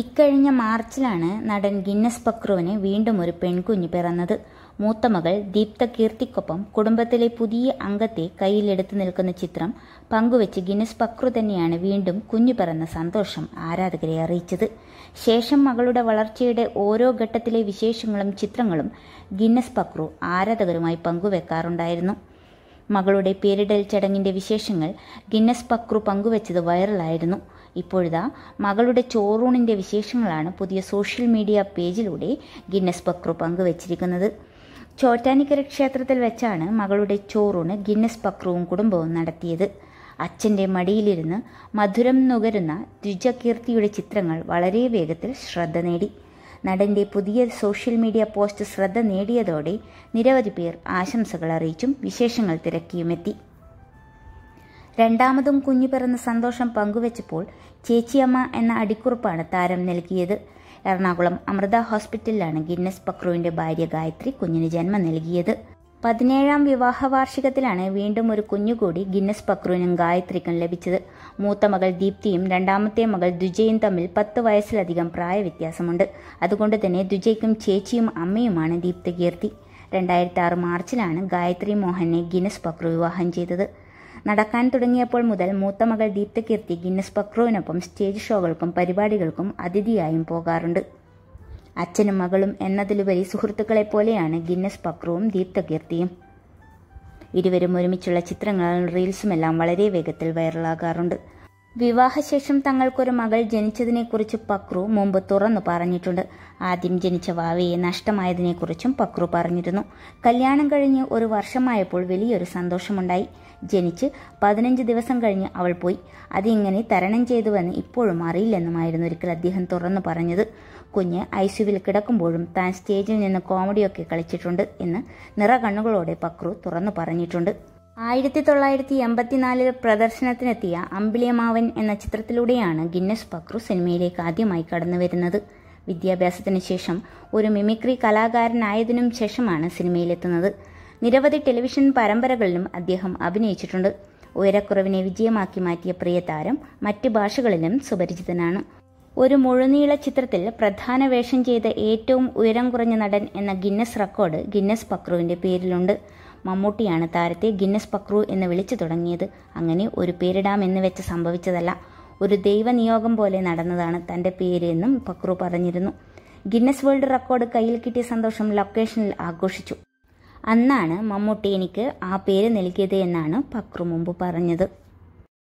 ഇക്കഴിഞ്ഞ മാർച്ചിലാണ് നടൻ ഗിന്നസ് പക്രുവിന് വീണ്ടും ഒരു പെൺകുഞ്ഞ് പിറന്നത് മൂത്ത മകൾ ദീപ്ത കീർത്തിക്കൊപ്പം കുടുംബത്തിലെ പുതിയ അംഗത്തെ കയ്യിലെടുത്തു നിൽക്കുന്ന ചിത്രം പങ്കുവെച്ച് ഗിന്നസ് പക്രു തന്നെയാണ് വീണ്ടും കുഞ്ഞു പിറന്ന സന്തോഷം ആരാധകരെ അറിയിച്ചത് ശേഷം മകളുടെ വളർച്ചയുടെ ഓരോ ഘട്ടത്തിലെ വിശേഷങ്ങളും ചിത്രങ്ങളും ഗിന്നസ് പക്രു ആരാധകരുമായി പങ്കുവെക്കാറുണ്ടായിരുന്നു മകളുടെ പേരിടൽ ചടങ്ങിൻ്റെ വിശേഷങ്ങൾ ഗിന്നസ് പക്രു പങ്കുവച്ചത് വൈറലായിരുന്നു ഇപ്പോഴിതാ മകളുടെ ചോറൂണിന്റെ വിശേഷങ്ങളാണ് പുതിയ സോഷ്യൽ മീഡിയ പേജിലൂടെ ഗിന്നസ് പക്രു പങ്കുവച്ചിരിക്കുന്നത് ചോറ്റാനിക്കര ക്ഷേത്രത്തിൽ വെച്ചാണ് മകളുടെ ചോറൂണ് ഗിന്നസ് പക്രുവും കുടുംബവും നടത്തിയത് അച്ഛൻ്റെ മടിയിലിരുന്ന് മധുരം നുകരുന്ന ദ്വിജകീർത്തിയുടെ ചിത്രങ്ങൾ വളരെ വേഗത്തിൽ ശ്രദ്ധ നേടി നടൻ്റെ പുതിയ സോഷ്യൽ മീഡിയ പോസ്റ്റ് ശ്രദ്ധ നേടിയതോടെ നിരവധി പേർ ആശംസകൾ അറിയിച്ചും വിശേഷങ്ങൾ തിരക്കിയുമെത്തി രണ്ടാമതും കുഞ്ഞു പിറന്ന സന്തോഷം പങ്കുവച്ചപ്പോൾ ചേച്ചിയമ്മ എന്ന അടിക്കുറിപ്പാണ് താരം നൽകിയത് എറണാകുളം അമൃത ഹോസ്പിറ്റലിലാണ് ഗിന്നസ് പക്രുവിൻ്റെ ഭാര്യ ഗായത്രി കുഞ്ഞിന് ജന്മം നൽകിയത് പതിനേഴാം വിവാഹ വാർഷികത്തിലാണ് വീണ്ടും ഒരു കുഞ്ഞുകൂടി ഗിന്നസ് പക്രുവിനും ഗായത്രിക്കും ലഭിച്ചത് മൂത്ത മകൾ ദീപ്തിയും രണ്ടാമത്തെ മകൾ ദുജയും തമ്മിൽ പത്ത് വയസ്സിലധികം പ്രായവ്യത്യാസമുണ്ട് അതുകൊണ്ട് തന്നെ ദുജയ്ക്കും ചേച്ചിയും അമ്മയുമാണ് ദീപ്തി കീർത്തി രണ്ടായിരത്തി ആറ് മാർച്ചിലാണ് ഗായത്രി മോഹനെ ഗിന്നസ് പക്രു വിവാഹം ചെയ്തത് നടക്കാൻ തുടങ്ങിയപ്പോൾ മുതൽ മൂത്ത മകൾ ദീപ്തി കീർത്തി ഗിന്നസ് പക്രുവിനൊപ്പം സ്റ്റേജ് ഷോകൾക്കും പരിപാടികൾക്കും അതിഥിയായും പോകാറുണ്ട് അച്ഛനും മകളും എന്നതിലുപരി സുഹൃത്തുക്കളെ പോലെയാണ് ഗിന്നസ് പക്രവും ദീപ്തകീർത്തിയും ഇരുവരും ഒരുമിച്ചുള്ള ചിത്രങ്ങളും റീൽസുമെല്ലാം വളരെ വേഗത്തിൽ വൈറലാകാറുണ്ട് വിവാഹശേഷം തങ്ങൾക്കൊരു മകൾ ജനിച്ചതിനെക്കുറിച്ച് പക്രു മുമ്പ് തുറന്നു പറഞ്ഞിട്ടുണ്ട് ആദ്യം ജനിച്ച വാവയെ നഷ്ടമായതിനെക്കുറിച്ചും പക്രു പറഞ്ഞിരുന്നു കല്യാണം കഴിഞ്ഞ് ഒരു വർഷമായപ്പോൾ വലിയൊരു സന്തോഷമുണ്ടായി ജനിച്ച് പതിനഞ്ച് ദിവസം കഴിഞ്ഞ് അവൾ പോയി അതിങ്ങനെ തരണം ചെയ്തുവെന്ന് ഇപ്പോഴും അറിയില്ലെന്നുമായിരുന്നു ഒരിക്കൽ അദ്ദേഹം തുറന്നു പറഞ്ഞത് കുഞ്ഞ് ഐസ്യുവിൽ കിടക്കുമ്പോഴും താൻ സ്റ്റേജിൽ നിന്ന് കോമഡിയൊക്കെ കളിച്ചിട്ടുണ്ട് എന്ന് നിറകണ്ണുകളോടെ പക്രു തുറന്നു പറഞ്ഞിട്ടുണ്ട് ആയിരത്തി തൊള്ളായിരത്തി എൺപത്തിനാലിൽ പ്രദർശനത്തിനെത്തിയ അമ്പിളിയമാവൻ എന്ന ചിത്രത്തിലൂടെയാണ് ഗിന്നസ് പക്രു സിനിമയിലേക്ക് ആദ്യമായി കടന്നു വരുന്നത് വിദ്യാഭ്യാസത്തിന് ശേഷം ഒരു മിമിക്രി കലാകാരനായതിനും ശേഷമാണ് സിനിമയിലെത്തുന്നത് നിരവധി ടെലിവിഷൻ പരമ്പരകളിലും അദ്ദേഹം അഭിനയിച്ചിട്ടുണ്ട് ഉയരക്കുറവിനെ വിജയമാക്കി മാറ്റിയ പ്രിയ താരം മറ്റ് ഭാഷകളിലും സുപരിചിതനാണ് ഒരു മുഴുനീള ചിത്രത്തിൽ പ്രധാന വേഷം ചെയ്ത ഏറ്റവും ഉയരം കുറഞ്ഞ നടൻ എന്ന ഗിന്നസ് റെക്കോർഡ് ഗിന്നസ് പക്രുവിന്റെ പേരിലുണ്ട് മമ്മൂട്ടിയാണ് താരത്തെ ഗിന്നസ് പക്രു എന്ന് വിളിച്ചു തുടങ്ങിയത് അങ്ങനെ ഒരു പേരിടാമെന്ന് വെച്ച് സംഭവിച്ചതല്ല ഒരു ദൈവനിയോഗം പോലെ നടന്നതാണ് തൻ്റെ പേര് എന്നും പക്രു പറഞ്ഞിരുന്നു ഗിന്നസ് വേൾഡ് റെക്കോർഡ് കയ്യിൽ കിട്ടിയ സന്തോഷം ലൊക്കേഷനിൽ ആഘോഷിച്ചു അന്നാണ് മമ്മൂട്ടി എനിക്ക് ആ പേര് നൽകിയത് എന്നാണ് പക്രു മുമ്പ് പറഞ്ഞത്